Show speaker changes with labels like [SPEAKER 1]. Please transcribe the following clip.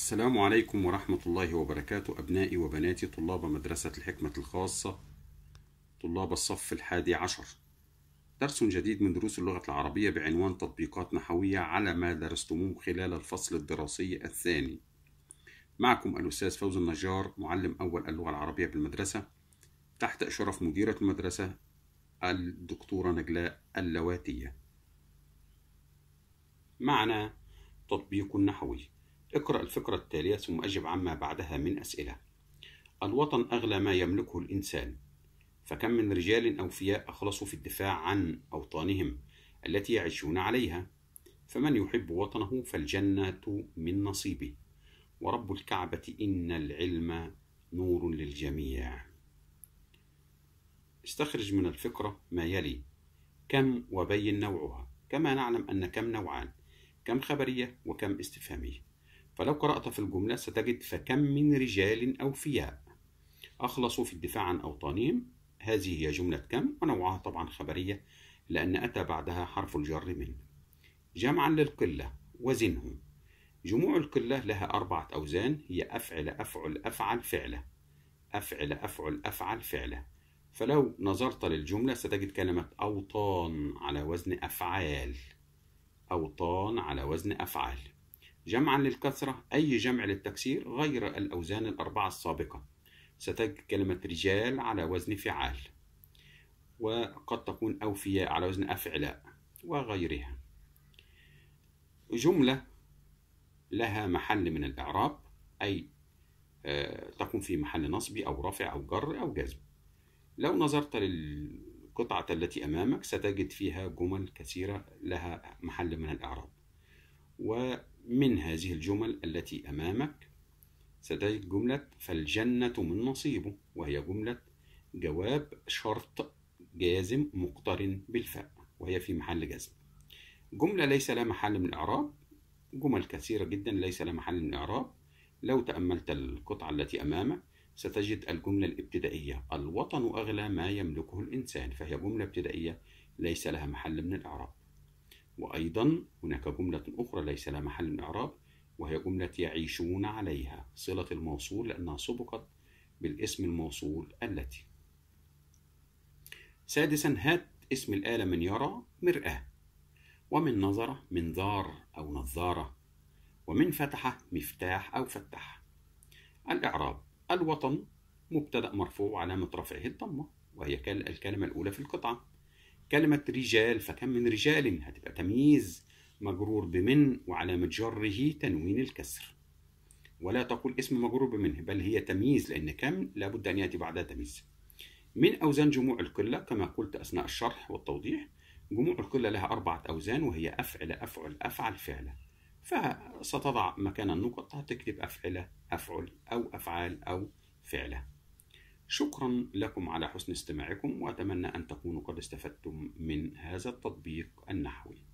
[SPEAKER 1] السلام عليكم ورحمة الله وبركاته أبنائي وبناتي طلاب مدرسة الحكمة الخاصة طلاب الصف الحادي عشر درس جديد من دروس اللغة العربية بعنوان تطبيقات نحوية على ما درستموه خلال الفصل الدراسي الثاني معكم الأستاذ فوز النجار معلم أول اللغة العربية بالمدرسة تحت إشراف مديرة المدرسة الدكتورة نجلاء اللواتية معنا تطبيق نحوي اقرأ الفقرة التالية ثم أجب عما بعدها من أسئلة الوطن أغلى ما يملكه الإنسان فكم من رجال أوفياء أخلصوا في الدفاع عن أوطانهم التي يعيشون عليها فمن يحب وطنه فالجنة من نصيبه ورب الكعبة إن العلم نور للجميع استخرج من الفقرة ما يلي كم وبين نوعها كما نعلم أن كم نوعان كم خبرية وكم استفهامية فلو قرأت في الجملة ستجد فكم من رجال أوفياء أخلصوا في الدفاع عن أوطانهم هذه هي جملة كم ونوعها طبعا خبرية لأن أتى بعدها حرف الجر من جمعا للقلة وزنهم جموع القلة لها أربعة أوزان هي أفعل أفعل أفعل فعلة أفعل أفعل أفعل فعلة فلو نظرت للجملة ستجد كلمة أوطان على وزن أفعال أوطان على وزن أفعال جمعا للكثرة أي جمع للتكسير غير الأوزان الأربعة السابقة ستجد كلمة رجال على وزن فعال وقد تكون أوفياء على وزن أفعلاء وغيرها جملة لها محل من الإعراب أي آه، تكون في محل نصب أو رفع أو جر أو جزم لو نظرت للقطعة التي أمامك ستجد فيها جمل كثيرة لها محل من الإعراب ومن هذه الجمل التي أمامك ستجد جملة فالجنة من نصيبه وهي جملة جواب شرط جازم مقترن بالفاء وهي في محل جزم جملة ليس لها محل من الإعراب جمل كثيرة جدا ليس لها محل من الإعراب لو تأملت القطعة التي أمامك ستجد الجملة الابتدائية الوطن أغلى ما يملكه الإنسان فهي جملة ابتدائية ليس لها محل من الإعراب وأيضا هناك جملة أخرى ليس لها محل من إعراب وهي جملة يعيشون عليها صلة الموصول لأنها سبقت بالاسم الموصول التي سادسا هات اسم الآلة من يرى مرآة ومن نظر منظار أو نظارة ومن فتح مفتاح أو فتح الإعراب الوطن مبتدأ مرفوع علامة رفعه الضمة وهي الكلمة الأولى في القطعة كلمة رجال فكم من رجال هتبقى تمييز مجرور بمن وعلامة جره تنوين الكسر ولا تقول اسم مجرور بمنه بل هي تمييز لأن كم لابد أن يأتي بعدها تمييز من أوزان جموع القلة كما قلت أثناء الشرح والتوضيح جموع القلة لها أربعة أوزان وهي أفعل أفعل أفعل فعلة فستضع مكان النقط هتكتب أفعل أفعل أو أفعال أو فعلة شكرا لكم على حسن استماعكم وأتمنى أن تكونوا قد استفدتم من هذا التطبيق النحوي